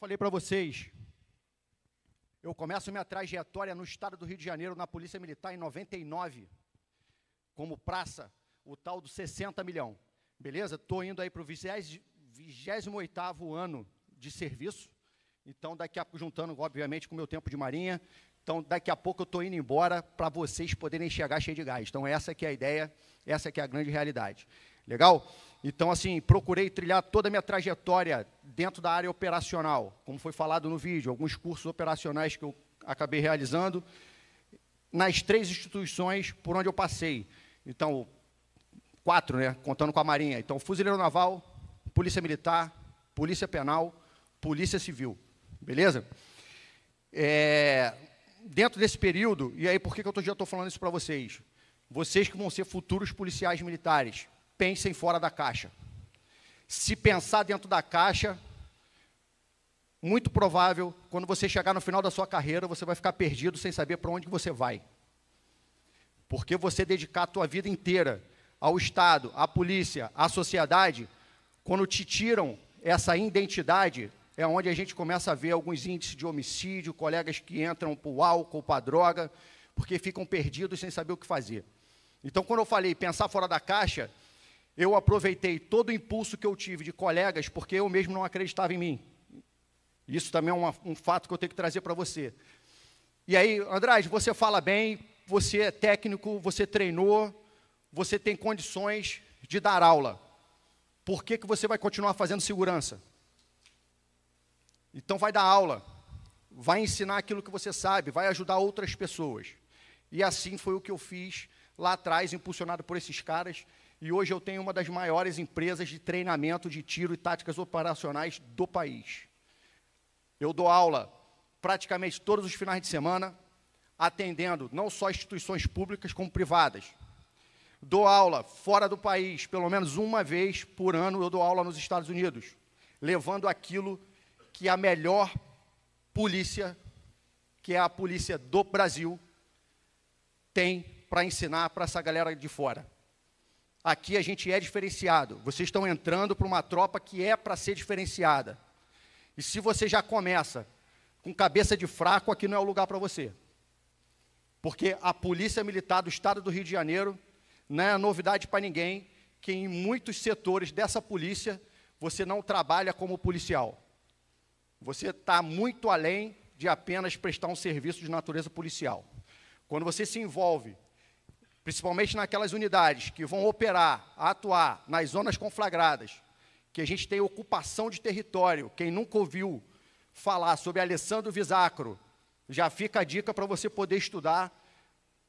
falei para vocês, eu começo minha trajetória no estado do Rio de Janeiro, na Polícia Militar, em 99, como praça, o tal do 60 milhão. Beleza? Estou indo aí para o 28 ano de serviço. Então, daqui a pouco, juntando, obviamente, com o meu tempo de marinha. Então, daqui a pouco eu estou indo embora para vocês poderem chegar cheio de gás. Então, essa que é a ideia, essa que é a grande realidade. Legal? Então, assim, procurei trilhar toda a minha trajetória dentro da área operacional, como foi falado no vídeo, alguns cursos operacionais que eu acabei realizando nas três instituições por onde eu passei. Então, quatro, né, contando com a Marinha. Então, Fuzileiro Naval, Polícia Militar, Polícia Penal, Polícia Civil. Beleza? É, dentro desse período, e aí por que, que eu tô, já estou falando isso para vocês? Vocês que vão ser futuros policiais militares, pensem fora da caixa. Se pensar dentro da caixa, muito provável, quando você chegar no final da sua carreira, você vai ficar perdido sem saber para onde você vai. Porque você dedicar a sua vida inteira ao Estado, à polícia, à sociedade, quando te tiram essa identidade, é onde a gente começa a ver alguns índices de homicídio, colegas que entram para o álcool, para a droga, porque ficam perdidos sem saber o que fazer. Então, quando eu falei pensar fora da caixa, eu aproveitei todo o impulso que eu tive de colegas, porque eu mesmo não acreditava em mim. Isso também é uma, um fato que eu tenho que trazer para você. E aí, Andrade, você fala bem, você é técnico, você treinou, você tem condições de dar aula. Por que, que você vai continuar fazendo segurança? Então, vai dar aula, vai ensinar aquilo que você sabe, vai ajudar outras pessoas. E assim foi o que eu fiz lá atrás, impulsionado por esses caras e hoje eu tenho uma das maiores empresas de treinamento de tiro e táticas operacionais do país. Eu dou aula praticamente todos os finais de semana, atendendo não só instituições públicas como privadas. Dou aula fora do país, pelo menos uma vez por ano eu dou aula nos Estados Unidos, levando aquilo que a melhor polícia, que é a polícia do Brasil, tem para ensinar para essa galera de fora. Aqui a gente é diferenciado. Vocês estão entrando para uma tropa que é para ser diferenciada. E se você já começa com cabeça de fraco, aqui não é o lugar para você. Porque a Polícia Militar do Estado do Rio de Janeiro não é novidade para ninguém que em muitos setores dessa polícia você não trabalha como policial. Você está muito além de apenas prestar um serviço de natureza policial. Quando você se envolve principalmente naquelas unidades que vão operar, atuar nas zonas conflagradas, que a gente tem ocupação de território. Quem nunca ouviu falar sobre Alessandro Visacro, já fica a dica para você poder estudar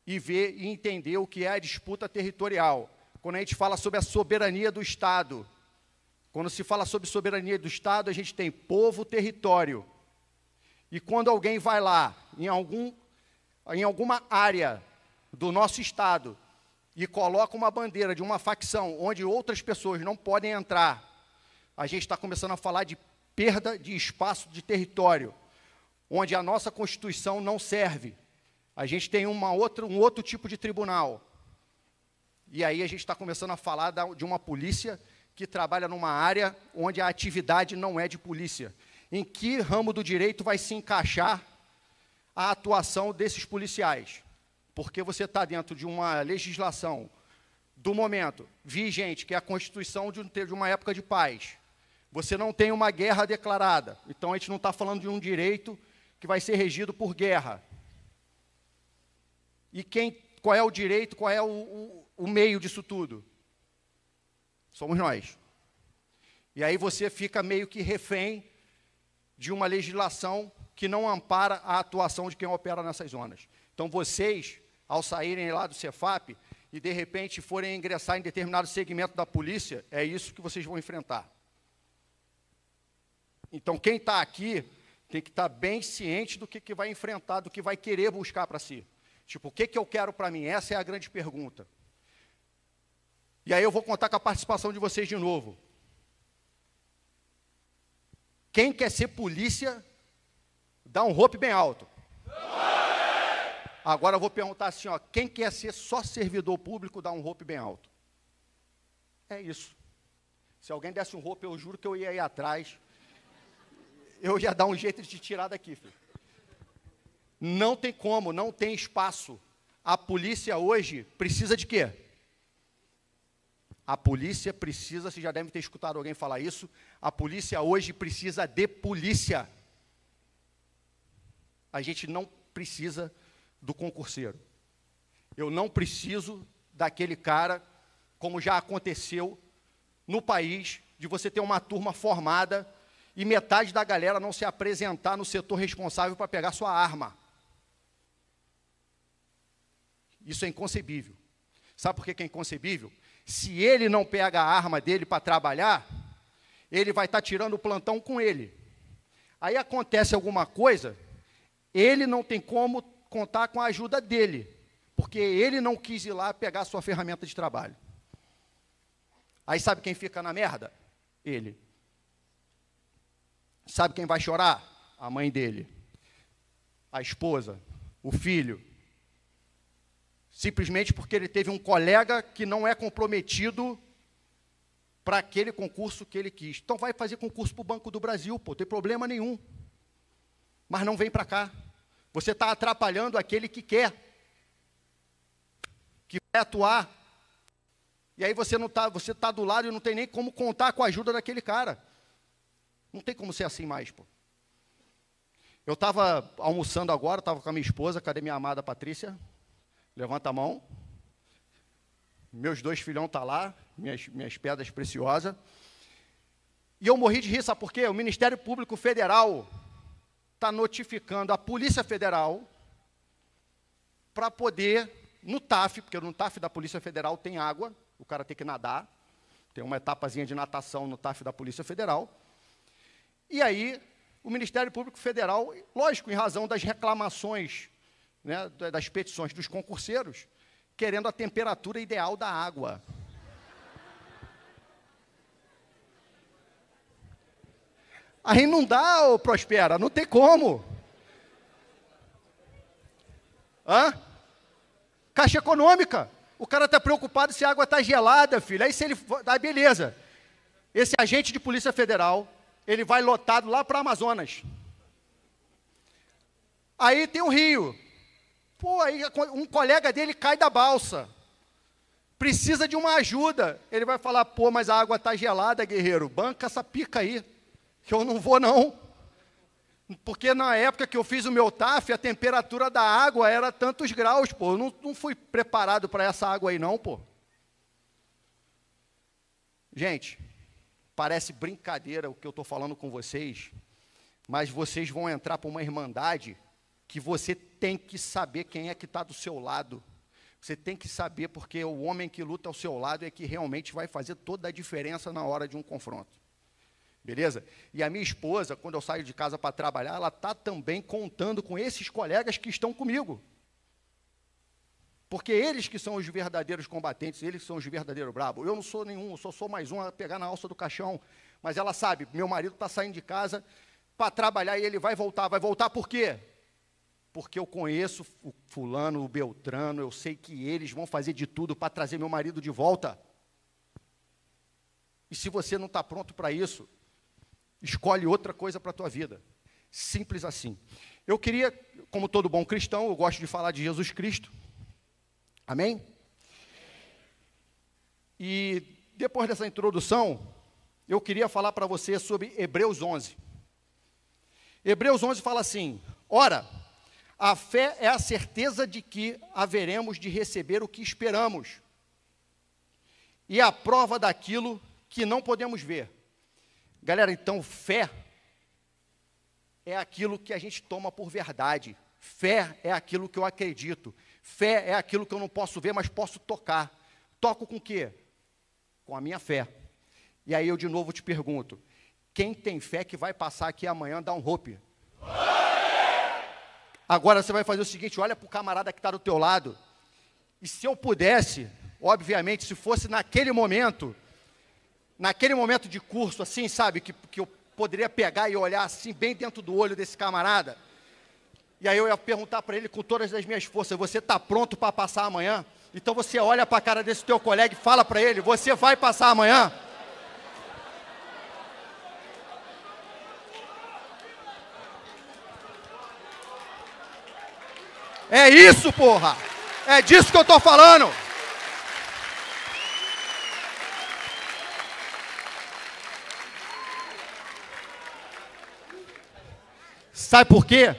e ver e entender o que é a disputa territorial. Quando a gente fala sobre a soberania do Estado, quando se fala sobre soberania do Estado, a gente tem povo, território. E quando alguém vai lá em algum em alguma área do nosso Estado e coloca uma bandeira de uma facção onde outras pessoas não podem entrar, a gente está começando a falar de perda de espaço de território, onde a nossa Constituição não serve. A gente tem uma outra, um outro tipo de tribunal. E aí a gente está começando a falar da, de uma polícia que trabalha numa área onde a atividade não é de polícia. Em que ramo do direito vai se encaixar a atuação desses policiais? porque você está dentro de uma legislação do momento vigente, que é a Constituição de uma época de paz. Você não tem uma guerra declarada. Então a gente não está falando de um direito que vai ser regido por guerra. E quem, qual é o direito, qual é o, o, o meio disso tudo? Somos nós. E aí você fica meio que refém de uma legislação que não ampara a atuação de quem opera nessas zonas. Então vocês ao saírem lá do Cefap e de repente forem ingressar em determinado segmento da polícia, é isso que vocês vão enfrentar. Então, quem está aqui tem que estar tá bem ciente do que, que vai enfrentar, do que vai querer buscar para si. Tipo, o que, que eu quero para mim? Essa é a grande pergunta. E aí eu vou contar com a participação de vocês de novo. Quem quer ser polícia, dá um rope bem alto. Agora eu vou perguntar assim, ó, quem quer ser só servidor público, dá um roupe bem alto. É isso. Se alguém desse um roupe, eu juro que eu ia ir atrás. Eu ia dar um jeito de te tirar daqui, filho. Não tem como, não tem espaço. A polícia hoje precisa de quê? A polícia precisa, você já deve ter escutado alguém falar isso, a polícia hoje precisa de polícia. A gente não precisa do concurseiro. Eu não preciso daquele cara, como já aconteceu no país, de você ter uma turma formada e metade da galera não se apresentar no setor responsável para pegar sua arma. Isso é inconcebível. Sabe por que é inconcebível? Se ele não pega a arma dele para trabalhar, ele vai estar tá tirando o plantão com ele. Aí acontece alguma coisa, ele não tem como contar com a ajuda dele, porque ele não quis ir lá pegar sua ferramenta de trabalho. Aí sabe quem fica na merda? Ele. Sabe quem vai chorar? A mãe dele. A esposa, o filho. Simplesmente porque ele teve um colega que não é comprometido para aquele concurso que ele quis. Então vai fazer concurso para o Banco do Brasil, pô, não tem problema nenhum. Mas não vem para cá. Você está atrapalhando aquele que quer, que vai atuar. E aí você não está, você está do lado e não tem nem como contar com a ajuda daquele cara. Não tem como ser assim mais, pô. Eu estava almoçando agora, estava com a minha esposa, cadê minha amada Patrícia? Levanta a mão. Meus dois filhão estão tá lá, minhas, minhas pedras preciosas. E eu morri de rir, sabe por quê? O Ministério Público Federal está notificando a Polícia Federal para poder, no TAF, porque no TAF da Polícia Federal tem água, o cara tem que nadar, tem uma etapazinha de natação no TAF da Polícia Federal. E aí, o Ministério Público Federal, lógico, em razão das reclamações, né, das petições dos concurseiros, querendo a temperatura ideal da água. Aí não dá, ô, prospera, não tem como. Hã? Caixa econômica. O cara está preocupado se a água está gelada, filho. Aí se ele. Aí beleza. Esse agente de Polícia Federal, ele vai lotado lá para Amazonas. Aí tem um rio. Pô, aí um colega dele cai da balsa. Precisa de uma ajuda. Ele vai falar: pô, mas a água está gelada, guerreiro. Banca essa pica aí que eu não vou não. Porque na época que eu fiz o meu TAF, a temperatura da água era tantos graus, pô. Eu não, não fui preparado para essa água aí não, pô. Gente, parece brincadeira o que eu estou falando com vocês, mas vocês vão entrar para uma irmandade que você tem que saber quem é que está do seu lado. Você tem que saber, porque o homem que luta ao seu lado é que realmente vai fazer toda a diferença na hora de um confronto. Beleza? E a minha esposa, quando eu saio de casa para trabalhar, ela está também contando com esses colegas que estão comigo. Porque eles que são os verdadeiros combatentes, eles que são os verdadeiros bravos. Eu não sou nenhum, eu só sou mais um a pegar na alça do caixão. Mas ela sabe, meu marido está saindo de casa para trabalhar e ele vai voltar. Vai voltar por quê? Porque eu conheço o fulano, o Beltrano, eu sei que eles vão fazer de tudo para trazer meu marido de volta. E se você não está pronto para isso, Escolhe outra coisa para a tua vida. Simples assim. Eu queria, como todo bom cristão, eu gosto de falar de Jesus Cristo. Amém? E depois dessa introdução, eu queria falar para você sobre Hebreus 11. Hebreus 11 fala assim: Ora, a fé é a certeza de que haveremos de receber o que esperamos, e a prova daquilo que não podemos ver. Galera, então fé é aquilo que a gente toma por verdade. Fé é aquilo que eu acredito. Fé é aquilo que eu não posso ver, mas posso tocar. Toco com o quê? Com a minha fé. E aí eu de novo te pergunto: quem tem fé que vai passar aqui amanhã dar um roupe? Agora você vai fazer o seguinte: olha para o camarada que está do teu lado. E se eu pudesse, obviamente, se fosse naquele momento, naquele momento de curso, assim, sabe, que, que eu poderia pegar e olhar assim, bem dentro do olho desse camarada. E aí eu ia perguntar para ele com todas as minhas forças: Você está pronto para passar amanhã? Então você olha para a cara desse teu colega e fala para ele: Você vai passar amanhã? É isso, porra! É disso que eu estou falando! Sabe por quê?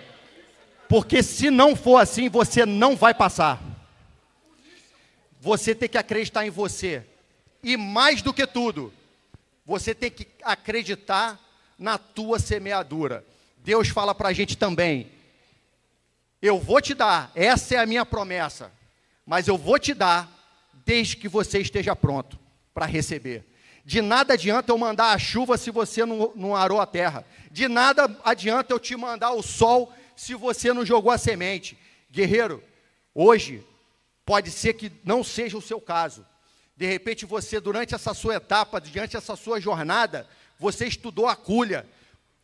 Porque se não for assim, você não vai passar. Você tem que acreditar em você. E mais do que tudo, você tem que acreditar na tua semeadura. Deus fala para a gente também: eu vou te dar, essa é a minha promessa, mas eu vou te dar desde que você esteja pronto para receber. De nada adianta eu mandar a chuva se você não, não arou a terra. De nada adianta eu te mandar o sol se você não jogou a semente. Guerreiro, hoje pode ser que não seja o seu caso. De repente você, durante essa sua etapa, diante dessa sua jornada, você estudou a culha.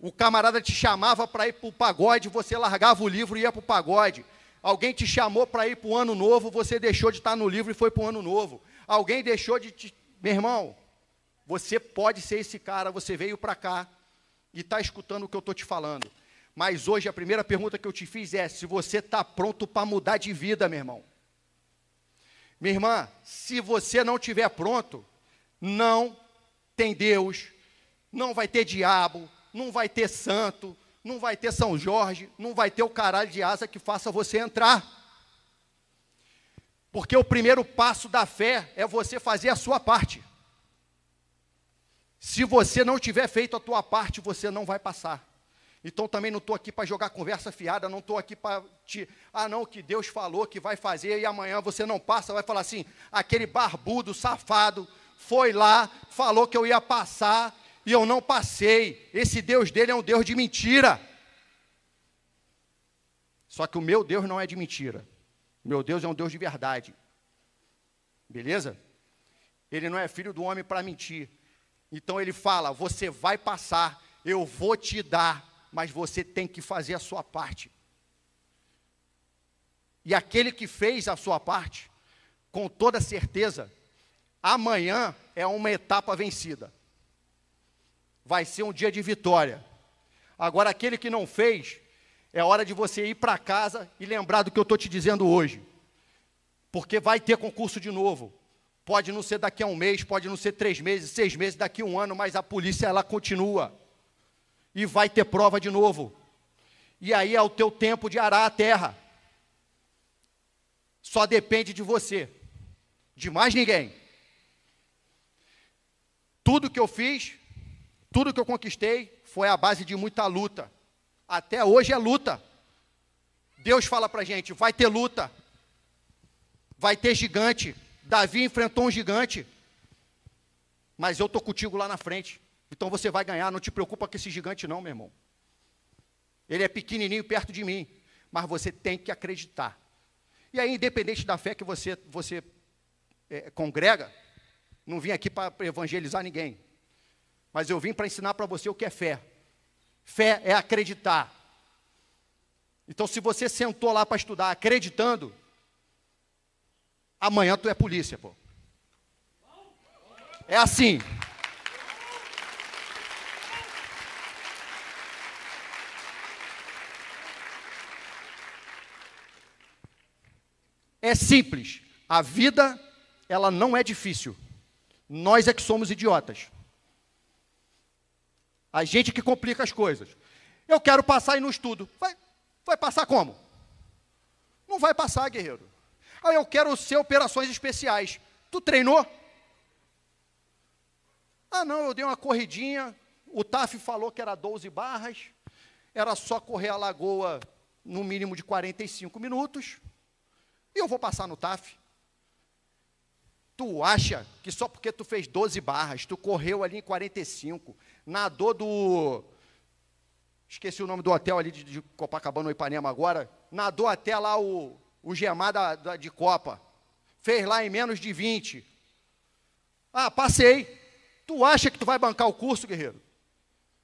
O camarada te chamava para ir para o pagode, você largava o livro e ia para o pagode. Alguém te chamou para ir para o ano novo, você deixou de estar tá no livro e foi para o ano novo. Alguém deixou de te. Meu irmão, você pode ser esse cara, você veio para cá e está escutando o que eu estou te falando. Mas hoje a primeira pergunta que eu te fiz é: se você está pronto para mudar de vida, meu irmão? Minha irmã, se você não estiver pronto, não tem Deus, não vai ter diabo, não vai ter santo, não vai ter São Jorge, não vai ter o caralho de asa que faça você entrar. Porque o primeiro passo da fé é você fazer a sua parte. Se você não tiver feito a tua parte, você não vai passar. Então também não estou aqui para jogar conversa fiada, não estou aqui para te. Ah, não, que Deus falou que vai fazer e amanhã você não passa, vai falar assim: aquele barbudo, safado, foi lá, falou que eu ia passar e eu não passei. Esse Deus dele é um Deus de mentira. Só que o meu Deus não é de mentira. Meu Deus é um Deus de verdade. Beleza? Ele não é filho do homem para mentir. Então ele fala: Você vai passar, eu vou te dar, mas você tem que fazer a sua parte. E aquele que fez a sua parte, com toda certeza, amanhã é uma etapa vencida. Vai ser um dia de vitória. Agora, aquele que não fez, é hora de você ir para casa e lembrar do que eu estou te dizendo hoje. Porque vai ter concurso de novo. Pode não ser daqui a um mês, pode não ser três meses, seis meses, daqui a um ano, mas a polícia ela continua. E vai ter prova de novo. E aí é o teu tempo de arar a terra. Só depende de você, de mais ninguém. Tudo que eu fiz, tudo que eu conquistei, foi a base de muita luta. Até hoje é luta. Deus fala para gente: vai ter luta, vai ter gigante. Davi enfrentou um gigante, mas eu estou contigo lá na frente. Então você vai ganhar, não te preocupa com esse gigante não, meu irmão. Ele é pequenininho perto de mim, mas você tem que acreditar. E aí, independente da fé que você, você é, congrega, não vim aqui para evangelizar ninguém, mas eu vim para ensinar para você o que é fé. Fé é acreditar. Então, se você sentou lá para estudar acreditando, amanhã tu é polícia, pô. É assim. É simples. A vida, ela não é difícil. Nós é que somos idiotas. A gente que complica as coisas. Eu quero passar e no estudo. Vai, vai passar como? Não vai passar, guerreiro. Ah, eu quero ser operações especiais. Tu treinou? Ah, não, eu dei uma corridinha. O TAF falou que era 12 barras. Era só correr a lagoa no mínimo de 45 minutos. E eu vou passar no TAF. Tu acha que só porque tu fez 12 barras, tu correu ali em 45, nadou do. Esqueci o nome do hotel ali de, de Copacabana ou Ipanema agora. Nadou até lá o o gemar da, da, de Copa. Fez lá em menos de 20. Ah, passei. Tu acha que tu vai bancar o curso, guerreiro?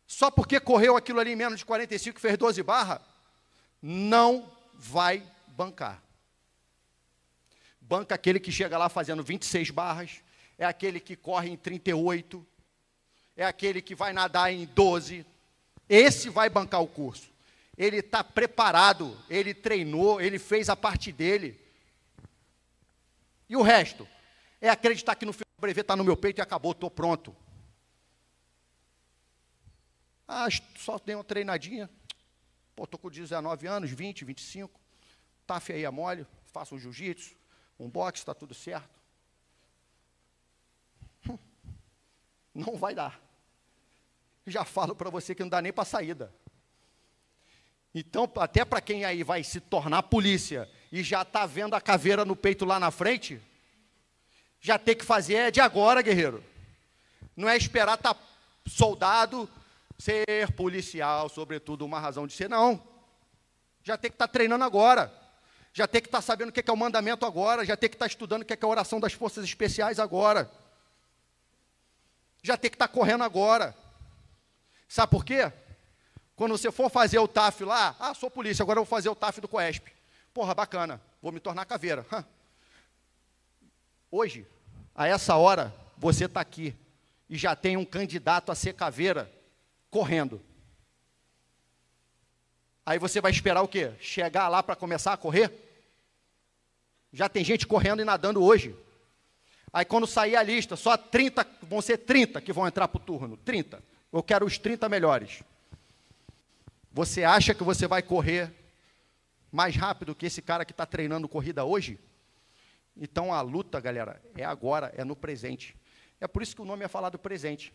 Só porque correu aquilo ali em menos de 45 e fez 12 barra? Não vai bancar. Banca aquele que chega lá fazendo 26 barras, é aquele que corre em 38, é aquele que vai nadar em 12. Esse vai bancar o curso ele está preparado, ele treinou, ele fez a parte dele. E o resto? É acreditar que no final o brevet está no meu peito e acabou, estou pronto. Ah, só tenho uma treinadinha. Pô, estou com 19 anos, 20, 25. Tá feia mole, faço um jiu-jitsu, um boxe, está tudo certo. Hum, não vai dar. Já falo para você que não dá nem para saída. Então, até para quem aí vai se tornar polícia e já está vendo a caveira no peito lá na frente, já tem que fazer é de agora, guerreiro. Não é esperar estar tá soldado, ser policial, sobretudo uma razão de ser, não. Já tem que estar tá treinando agora. Já tem que estar tá sabendo o é que é, o mandamento agora. Já tem que estar tá estudando o que é, que é a oração das forças especiais agora. Já tem que estar tá correndo agora. Sabe por quê? Quando você for fazer o TAF lá, ah, sou polícia, agora eu vou fazer o TAF do COESP. Porra, bacana, vou me tornar caveira. Hoje, a essa hora, você está aqui e já tem um candidato a ser caveira correndo. Aí você vai esperar o quê? Chegar lá para começar a correr? Já tem gente correndo e nadando hoje. Aí quando sair a lista, só 30, vão ser 30 que vão entrar para o turno. 30. Eu quero os 30 melhores. Você acha que você vai correr mais rápido que esse cara que está treinando corrida hoje? Então a luta, galera, é agora, é no presente. É por isso que o nome é falar do presente.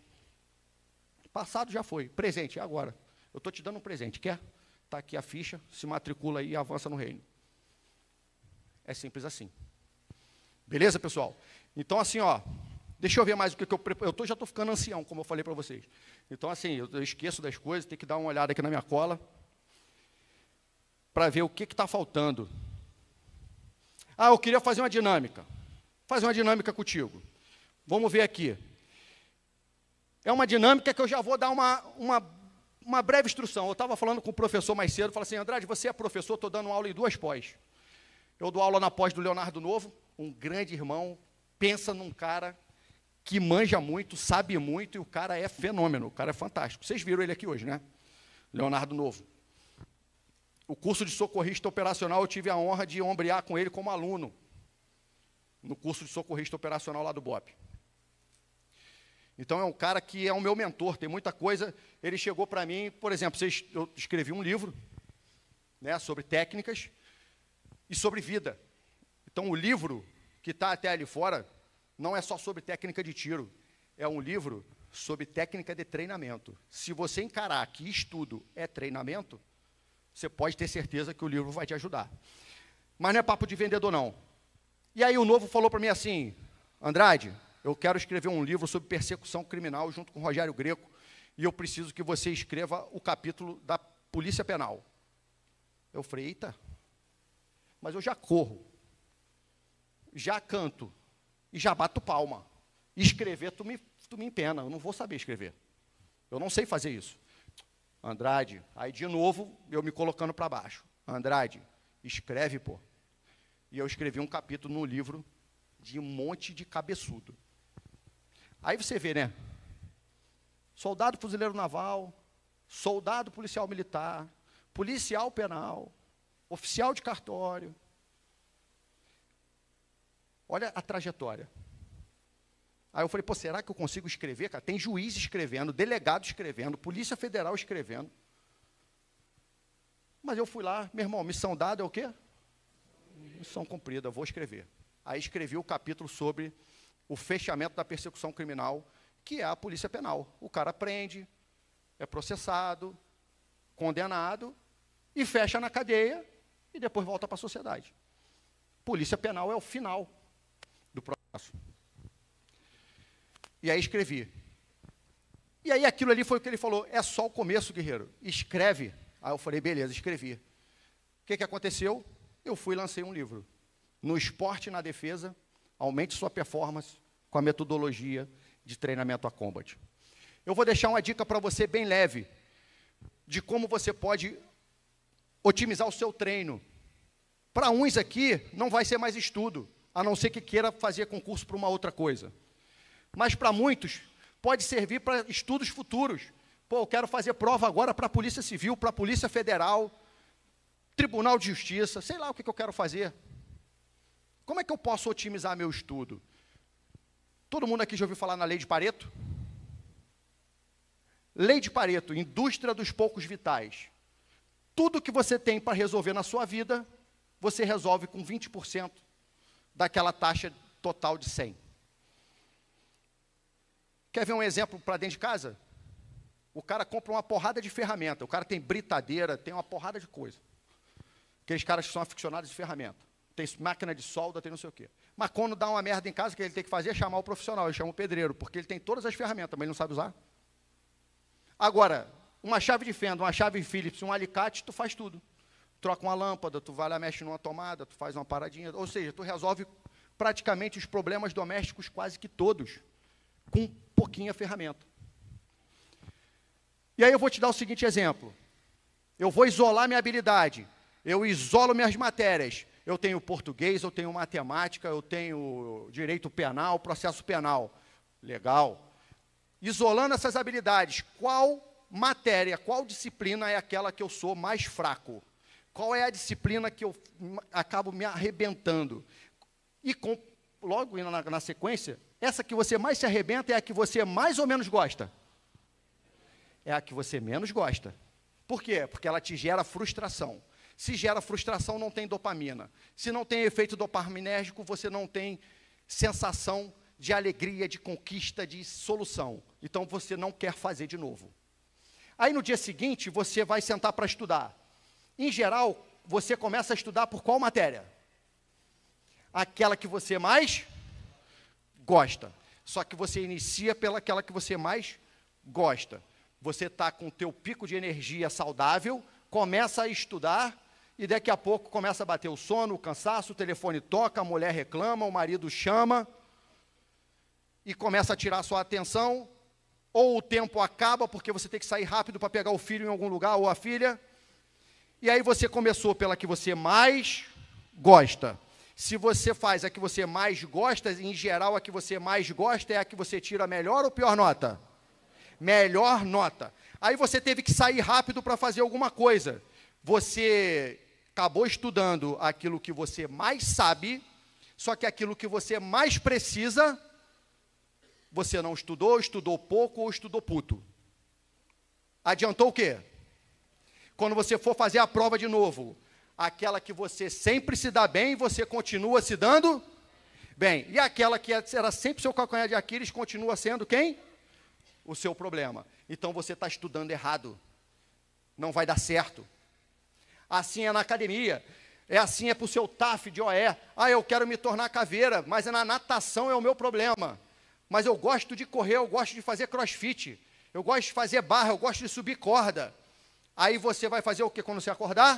Passado já foi, presente é agora. Eu estou te dando um presente, quer? Está aqui a ficha, se matricula aí e avança no reino. É simples assim. Beleza, pessoal? Então, assim, ó, Deixa eu ver mais o que, que eu Eu tô, já estou ficando ancião, como eu falei para vocês. Então, assim, eu, eu esqueço das coisas, tenho que dar uma olhada aqui na minha cola para ver o que está faltando. Ah, eu queria fazer uma dinâmica. Fazer uma dinâmica contigo. Vamos ver aqui. É uma dinâmica que eu já vou dar uma, uma, uma breve instrução. Eu estava falando com o professor mais cedo, falei assim, Andrade, você é professor, estou dando aula em duas pós. Eu dou aula na pós do Leonardo Novo, um grande irmão, pensa num cara que manja muito, sabe muito e o cara é fenômeno, o cara é fantástico. Vocês viram ele aqui hoje, né? Leonardo Novo. O curso de socorrista operacional eu tive a honra de ombrear com ele como aluno no curso de socorrista operacional lá do BOP. Então é um cara que é o meu mentor, tem muita coisa. Ele chegou para mim, por exemplo, eu escrevi um livro né, sobre técnicas e sobre vida. Então o livro que está até ali fora, não é só sobre técnica de tiro, é um livro sobre técnica de treinamento. Se você encarar que estudo é treinamento, você pode ter certeza que o livro vai te ajudar. Mas não é papo de vendedor, não. E aí o novo falou para mim assim: Andrade, eu quero escrever um livro sobre persecução criminal junto com Rogério Greco, e eu preciso que você escreva o capítulo da Polícia Penal. Eu falei, eita, mas eu já corro, já canto, e já bato palma. Escrever, tu me, tu me empena, eu não vou saber escrever. Eu não sei fazer isso. Andrade, aí de novo, eu me colocando para baixo. Andrade, escreve, pô. E eu escrevi um capítulo no livro de um monte de cabeçudo. Aí você vê, né? Soldado fuzileiro naval, soldado policial militar, policial penal, oficial de cartório, Olha a trajetória. Aí eu falei, pô, será que eu consigo escrever? Cara, tem juiz escrevendo, delegado escrevendo, Polícia Federal escrevendo. Mas eu fui lá, meu irmão, missão dada é o quê? Missão cumprida, vou escrever. Aí escrevi o capítulo sobre o fechamento da persecução criminal, que é a polícia penal. O cara prende, é processado, condenado e fecha na cadeia e depois volta para a sociedade. Polícia penal é o final e aí escrevi. E aí aquilo ali foi o que ele falou: é só o começo, guerreiro. Escreve. Aí eu falei: beleza, escrevi. O que, que aconteceu? Eu fui e lancei um livro. No esporte e na defesa, aumente sua performance com a metodologia de treinamento a combat. Eu vou deixar uma dica para você bem leve de como você pode otimizar o seu treino. Para uns aqui não vai ser mais estudo, a não ser que queira fazer concurso para uma outra coisa. Mas para muitos, pode servir para estudos futuros. Pô, eu quero fazer prova agora para a Polícia Civil, para a Polícia Federal, Tribunal de Justiça, sei lá o que, que eu quero fazer. Como é que eu posso otimizar meu estudo? Todo mundo aqui já ouviu falar na Lei de Pareto? Lei de Pareto, indústria dos poucos vitais. Tudo que você tem para resolver na sua vida, você resolve com 20% daquela taxa total de 100. Quer ver um exemplo para dentro de casa? O cara compra uma porrada de ferramenta. O cara tem britadeira, tem uma porrada de coisa. Aqueles caras que são aficionados de ferramenta. Tem máquina de solda, tem não sei o quê. Mas quando dá uma merda em casa, o que ele tem que fazer é chamar o profissional, ele chama o pedreiro, porque ele tem todas as ferramentas, mas ele não sabe usar. Agora, uma chave de fenda, uma chave Phillips, um alicate, tu faz tudo troca uma lâmpada, tu vai lá, mexe numa tomada, tu faz uma paradinha, ou seja, tu resolve praticamente os problemas domésticos quase que todos com pouquinha ferramenta. E aí eu vou te dar o seguinte exemplo. Eu vou isolar minha habilidade, eu isolo minhas matérias. Eu tenho português, eu tenho matemática, eu tenho direito penal, processo penal. Legal. Isolando essas habilidades, qual matéria, qual disciplina é aquela que eu sou mais fraco? Qual é a disciplina que eu acabo me arrebentando? E com, logo na, na sequência, essa que você mais se arrebenta é a que você mais ou menos gosta. É a que você menos gosta. Por quê? Porque ela te gera frustração. Se gera frustração, não tem dopamina. Se não tem efeito dopaminérgico, você não tem sensação de alegria, de conquista, de solução. Então você não quer fazer de novo. Aí no dia seguinte, você vai sentar para estudar. Em geral, você começa a estudar por qual matéria? Aquela que você mais gosta. Só que você inicia pelaquela que você mais gosta. Você está com o teu pico de energia saudável, começa a estudar e daqui a pouco começa a bater o sono, o cansaço, o telefone toca, a mulher reclama, o marido chama e começa a tirar a sua atenção, ou o tempo acaba porque você tem que sair rápido para pegar o filho em algum lugar ou a filha, e aí você começou pela que você mais gosta. Se você faz a que você mais gosta, em geral a que você mais gosta é a que você tira a melhor ou pior nota? Melhor nota. Aí você teve que sair rápido para fazer alguma coisa. Você acabou estudando aquilo que você mais sabe, só que aquilo que você mais precisa, você não estudou, estudou pouco ou estudou puto. Adiantou o quê? quando você for fazer a prova de novo, aquela que você sempre se dá bem, você continua se dando bem. E aquela que era sempre seu calcanhar de Aquiles continua sendo quem? O seu problema. Então você está estudando errado. Não vai dar certo. Assim é na academia. É assim, é para o seu TAF de OE. Ah, eu quero me tornar caveira, mas é na natação é o meu problema. Mas eu gosto de correr, eu gosto de fazer crossfit, eu gosto de fazer barra, eu gosto de subir corda. Aí você vai fazer o que quando você acordar?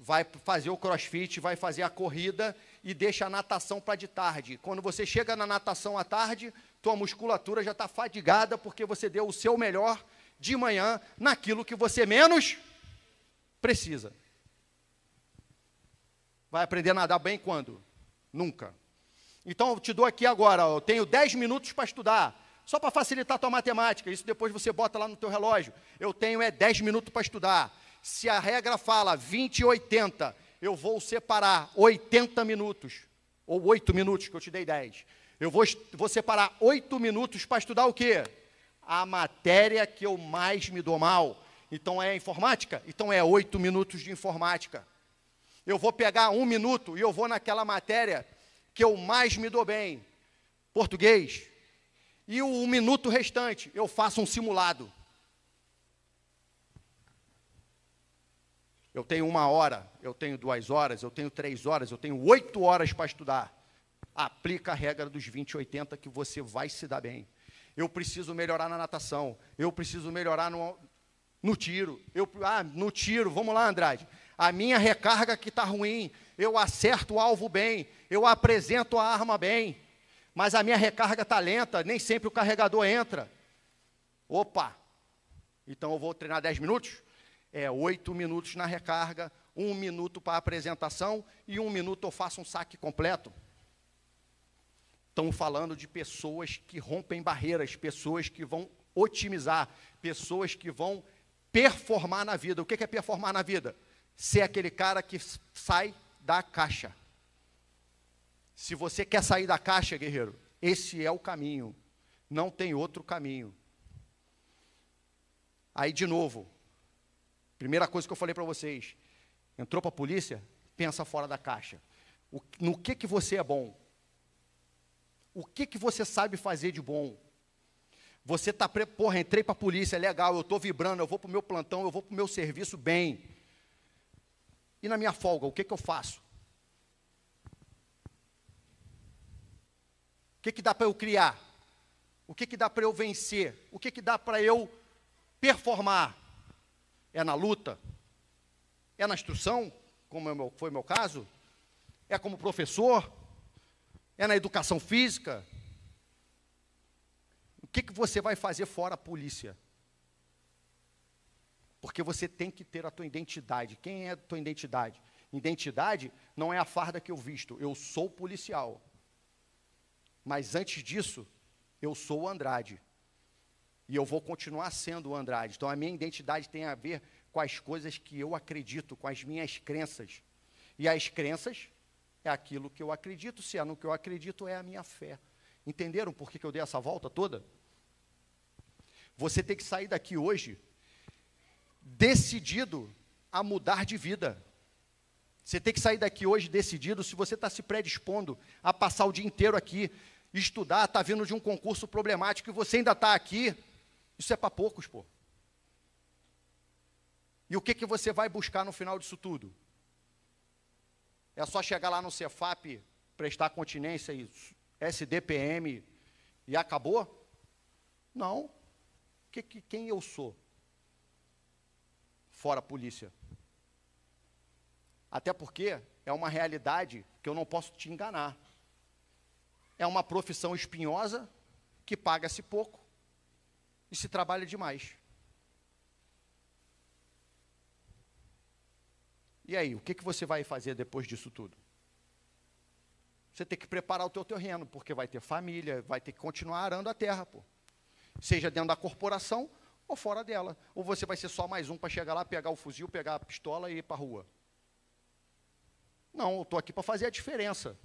Vai fazer o crossfit, vai fazer a corrida e deixa a natação para de tarde. Quando você chega na natação à tarde, tua musculatura já está fadigada porque você deu o seu melhor de manhã naquilo que você menos precisa. Vai aprender a nadar bem quando? Nunca. Então eu te dou aqui agora, eu tenho 10 minutos para estudar. Só para facilitar a tua matemática, isso depois você bota lá no teu relógio. Eu tenho é 10 minutos para estudar. Se a regra fala 20 e 80, eu vou separar 80 minutos, ou 8 minutos, que eu te dei 10. Eu vou, vou separar 8 minutos para estudar o quê? A matéria que eu mais me dou mal. Então é informática? Então é 8 minutos de informática. Eu vou pegar um minuto e eu vou naquela matéria que eu mais me dou bem. Português, e o, o minuto restante eu faço um simulado. Eu tenho uma hora, eu tenho duas horas, eu tenho três horas, eu tenho oito horas para estudar. Aplica a regra dos 20 e 80 que você vai se dar bem. Eu preciso melhorar na natação, eu preciso melhorar no, no tiro. Eu, ah, no tiro, vamos lá, Andrade. A minha recarga que está ruim, eu acerto o alvo bem, eu apresento a arma bem mas a minha recarga está lenta, nem sempre o carregador entra. Opa! Então eu vou treinar 10 minutos? É oito minutos na recarga, um minuto para a apresentação e um minuto eu faço um saque completo. Estamos falando de pessoas que rompem barreiras, pessoas que vão otimizar, pessoas que vão performar na vida. O que é performar na vida? Ser aquele cara que sai da caixa. Se você quer sair da caixa, guerreiro, esse é o caminho. Não tem outro caminho. Aí, de novo, primeira coisa que eu falei para vocês: entrou para a polícia, pensa fora da caixa. O, no que, que você é bom? O que, que você sabe fazer de bom? Você está, pre... porra, entrei para a polícia, é legal, eu estou vibrando, eu vou para o meu plantão, eu vou para o meu serviço bem. E na minha folga, o que, que eu faço? O que, que dá para eu criar? O que, que dá para eu vencer? O que, que dá para eu performar? É na luta? É na instrução, como é foi meu caso? É como professor? É na educação física? O que, que você vai fazer fora a polícia? Porque você tem que ter a tua identidade. Quem é a tua identidade? Identidade não é a farda que eu visto. Eu sou policial. Mas antes disso, eu sou o Andrade. E eu vou continuar sendo o Andrade. Então a minha identidade tem a ver com as coisas que eu acredito, com as minhas crenças. E as crenças é aquilo que eu acredito, se é no que eu acredito, é a minha fé. Entenderam por que, que eu dei essa volta toda? Você tem que sair daqui hoje decidido a mudar de vida. Você tem que sair daqui hoje decidido se você está se predispondo a passar o dia inteiro aqui estudar, está vindo de um concurso problemático e você ainda está aqui, isso é para poucos, pô. E o que, que você vai buscar no final disso tudo? É só chegar lá no Cefap, prestar continência e SDPM e acabou? Não. Que, que, quem eu sou? Fora a polícia. Até porque é uma realidade que eu não posso te enganar é uma profissão espinhosa, que paga-se pouco e se trabalha demais. E aí, o que, que você vai fazer depois disso tudo? Você tem que preparar o teu terreno, porque vai ter família, vai ter que continuar arando a terra, pô. Seja dentro da corporação ou fora dela. Ou você vai ser só mais um para chegar lá, pegar o fuzil, pegar a pistola e ir para a rua. Não, eu estou aqui para fazer a diferença.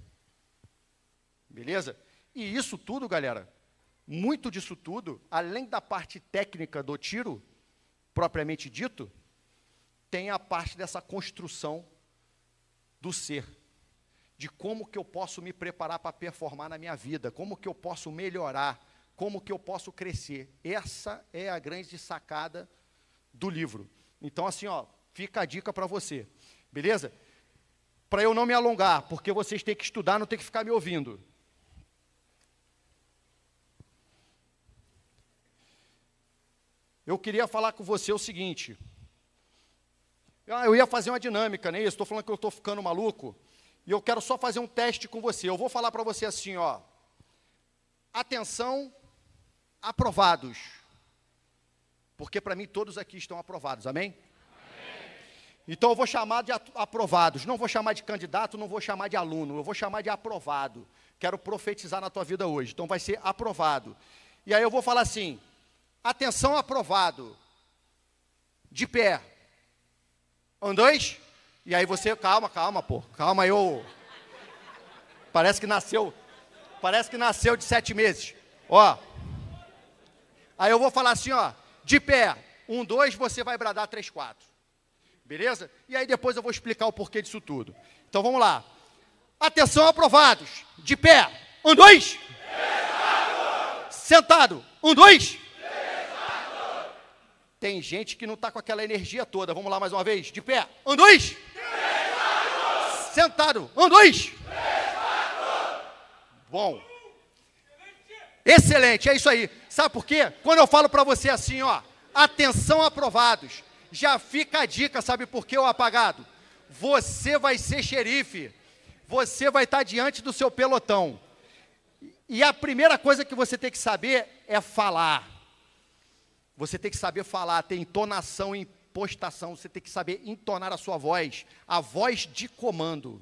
Beleza? E isso tudo, galera, muito disso tudo, além da parte técnica do tiro, propriamente dito, tem a parte dessa construção do ser, de como que eu posso me preparar para performar na minha vida, como que eu posso melhorar, como que eu posso crescer. Essa é a grande sacada do livro. Então assim, ó, fica a dica para você. Beleza? Para eu não me alongar, porque vocês têm que estudar, não tem que ficar me ouvindo. eu queria falar com você o seguinte. Ah, eu ia fazer uma dinâmica, nem né? Estou falando que eu estou ficando maluco. E eu quero só fazer um teste com você. Eu vou falar para você assim, ó. Atenção, aprovados. Porque para mim todos aqui estão aprovados, amém? amém? Então eu vou chamar de aprovados. Não vou chamar de candidato, não vou chamar de aluno. Eu vou chamar de aprovado. Quero profetizar na tua vida hoje. Então vai ser aprovado. E aí eu vou falar assim: Atenção, aprovado. De pé. Um, dois. E aí você, calma, calma, pô. Calma, eu. Parece que nasceu. Parece que nasceu de sete meses. Ó. Aí eu vou falar assim, ó. De pé. Um, dois, você vai bradar três, quatro. Beleza? E aí depois eu vou explicar o porquê disso tudo. Então vamos lá. Atenção, aprovados. De pé. Um, dois. Sentado. Sentado. Um, dois. Tem gente que não está com aquela energia toda. Vamos lá mais uma vez. De pé. Um, dois. quatro. Sentado. Um, dois. quatro. Bom. Excelente, é isso aí. Sabe por quê? Quando eu falo para você assim, ó, atenção aprovados, já fica a dica, sabe por quê, o apagado? Você vai ser xerife, você vai estar tá diante do seu pelotão. E a primeira coisa que você tem que saber é falar. Você tem que saber falar, ter entonação e impostação, você tem que saber entonar a sua voz, a voz de comando.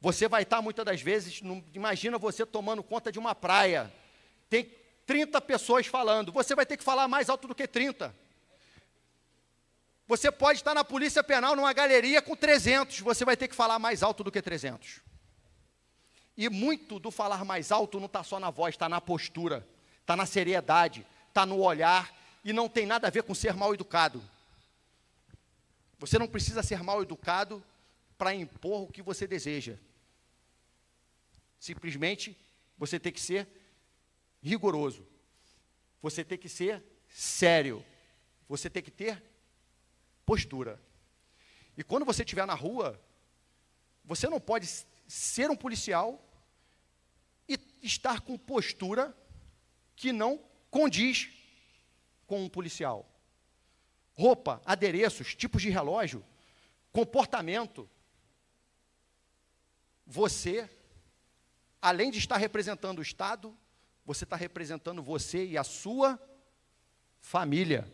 Você vai estar muitas das vezes, imagina você tomando conta de uma praia, tem 30 pessoas falando, você vai ter que falar mais alto do que 30. Você pode estar na polícia penal numa galeria com 300, você vai ter que falar mais alto do que 300. E muito do falar mais alto não está só na voz, está na postura, está na seriedade, está no olhar e não tem nada a ver com ser mal educado. Você não precisa ser mal educado para impor o que você deseja. Simplesmente você tem que ser rigoroso. Você tem que ser sério. Você tem que ter postura. E quando você estiver na rua, você não pode ser um policial e estar com postura que não condiz com um policial. Roupa, adereços, tipos de relógio, comportamento. Você, além de estar representando o Estado, você está representando você e a sua família.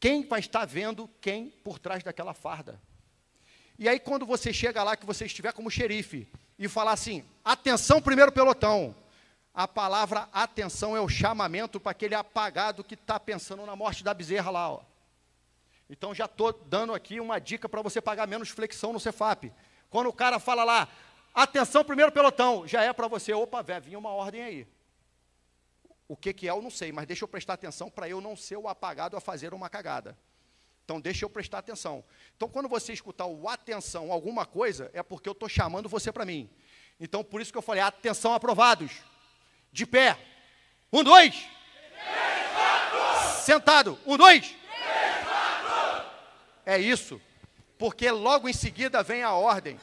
Quem vai estar vendo quem por trás daquela farda? E aí, quando você chega lá, que você estiver como xerife, e falar assim: atenção, primeiro pelotão, a palavra atenção é o chamamento para aquele apagado que está pensando na morte da bezerra lá. Ó. Então já estou dando aqui uma dica para você pagar menos flexão no Cefap. Quando o cara fala lá, atenção primeiro pelotão, já é para você, opa, velho, vinha uma ordem aí. O que, que é, eu não sei, mas deixa eu prestar atenção para eu não ser o apagado a fazer uma cagada. Então, deixa eu prestar atenção. Então, quando você escutar o atenção alguma coisa, é porque eu estou chamando você para mim. Então, por isso que eu falei, atenção aprovados. De pé. Um, dois. Três, quatro. Sentado. Um, dois. Três, quatro. É isso. Porque logo em seguida vem a ordem.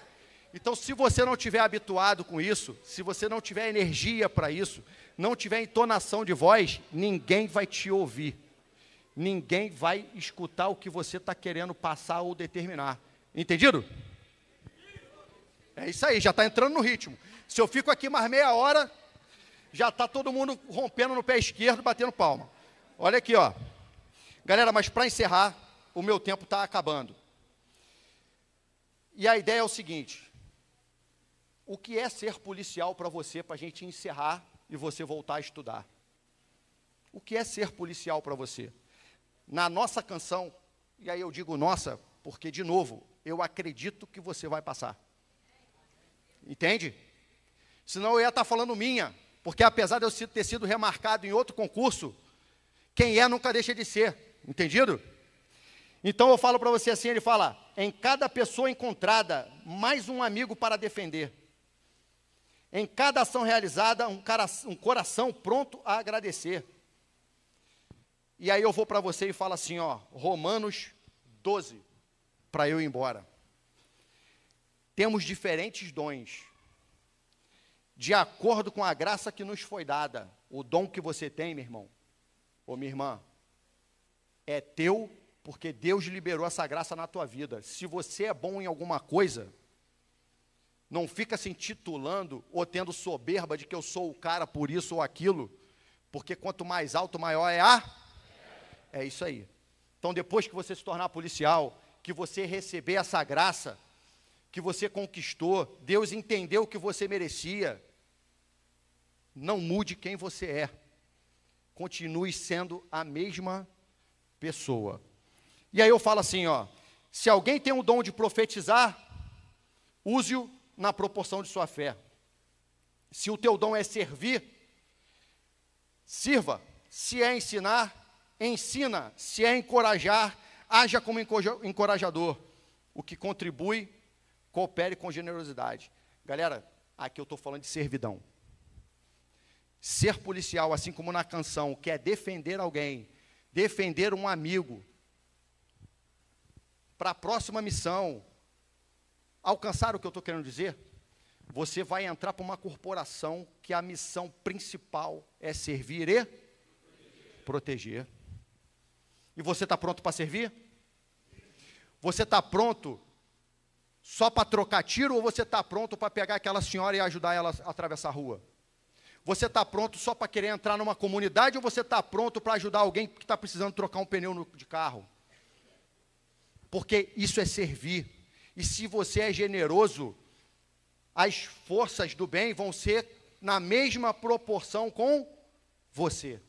Então, se você não tiver habituado com isso, se você não tiver energia para isso, não tiver entonação de voz, ninguém vai te ouvir. Ninguém vai escutar o que você está querendo passar ou determinar. Entendido? É isso aí, já está entrando no ritmo. Se eu fico aqui mais meia hora, já está todo mundo rompendo no pé esquerdo, batendo palma. Olha aqui, ó. Galera, mas para encerrar, o meu tempo está acabando. E a ideia é o seguinte: o que é ser policial para você, para a gente encerrar e você voltar a estudar? O que é ser policial para você? Na nossa canção, e aí eu digo nossa, porque, de novo, eu acredito que você vai passar. Entende? Senão eu ia estar tá falando minha. Porque apesar de eu ter sido remarcado em outro concurso, quem é nunca deixa de ser, entendido? Então eu falo para você assim, ele fala: "Em cada pessoa encontrada, mais um amigo para defender. Em cada ação realizada, um, cara, um coração pronto a agradecer." E aí eu vou para você e falo assim, ó, Romanos 12, para eu ir embora. Temos diferentes dons de acordo com a graça que nos foi dada. O dom que você tem, meu irmão, ou minha irmã, é teu porque Deus liberou essa graça na tua vida. Se você é bom em alguma coisa, não fica se intitulando ou tendo soberba de que eu sou o cara por isso ou aquilo, porque quanto mais alto, maior é a. É isso aí. Então, depois que você se tornar policial, que você receber essa graça, que você conquistou, Deus entendeu o que você merecia. Não mude quem você é. Continue sendo a mesma pessoa. E aí eu falo assim, ó, se alguém tem o dom de profetizar, use-o na proporção de sua fé. Se o teu dom é servir, sirva. Se é ensinar, ensina. Se é encorajar, haja como encorajador, o que contribui coopere com generosidade. Galera, aqui eu estou falando de servidão. Ser policial, assim como na canção, que é defender alguém, defender um amigo, para a próxima missão, alcançar o que eu estou querendo dizer? Você vai entrar para uma corporação que a missão principal é servir e proteger. proteger. E você está pronto para servir? Você está pronto só para trocar tiro ou você está pronto para pegar aquela senhora e ajudar ela a atravessar a rua? Você está pronto só para querer entrar numa comunidade ou você está pronto para ajudar alguém que está precisando trocar um pneu no, de carro? Porque isso é servir. E se você é generoso, as forças do bem vão ser na mesma proporção com você.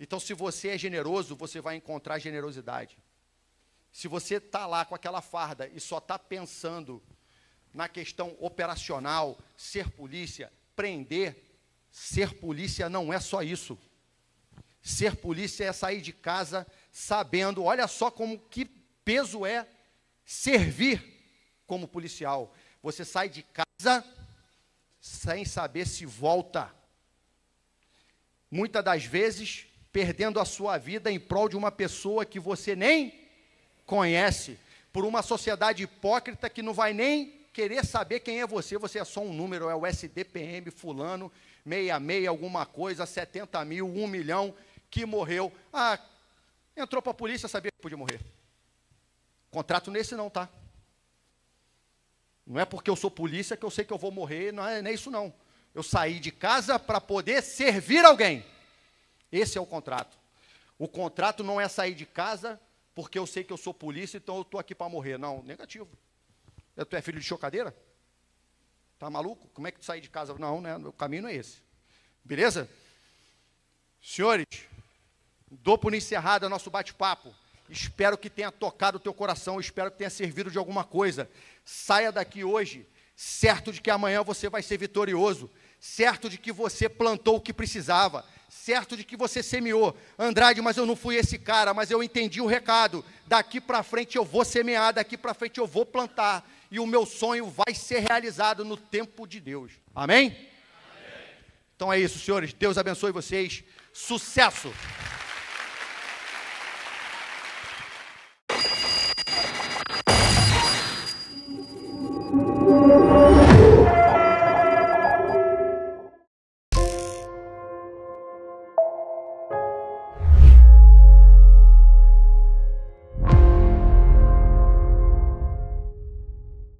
Então, se você é generoso, você vai encontrar generosidade. Se você está lá com aquela farda e só está pensando na questão operacional, ser polícia, prender, ser polícia não é só isso. Ser polícia é sair de casa sabendo, olha só como que peso é servir como policial. Você sai de casa sem saber se volta. Muitas das vezes perdendo a sua vida em prol de uma pessoa que você nem conhece por uma sociedade hipócrita que não vai nem querer saber quem é você, você é só um número, é o SDPM, fulano, 66, alguma coisa, 70 mil, 1 milhão, que morreu. Ah, entrou para a polícia, sabia que podia morrer. Contrato nesse não, tá? Não é porque eu sou polícia que eu sei que eu vou morrer, não é, não é isso não. Eu saí de casa para poder servir alguém. Esse é o contrato. O contrato não é sair de casa porque eu sei que eu sou polícia, então eu estou aqui para morrer. Não, negativo. Eu, tu é filho de chocadeira? Tá maluco? Como é que tu sai de casa? Não, né? O caminho não é esse. Beleza? Senhores, dou por encerrado nosso bate-papo. Espero que tenha tocado o teu coração, espero que tenha servido de alguma coisa. Saia daqui hoje, certo de que amanhã você vai ser vitorioso, certo de que você plantou o que precisava, certo de que você semeou. Andrade, mas eu não fui esse cara, mas eu entendi o recado. Daqui para frente eu vou semear, daqui para frente eu vou plantar e o meu sonho vai ser realizado no tempo de Deus. Amém? Amém. Então é isso, senhores. Deus abençoe vocês. Sucesso.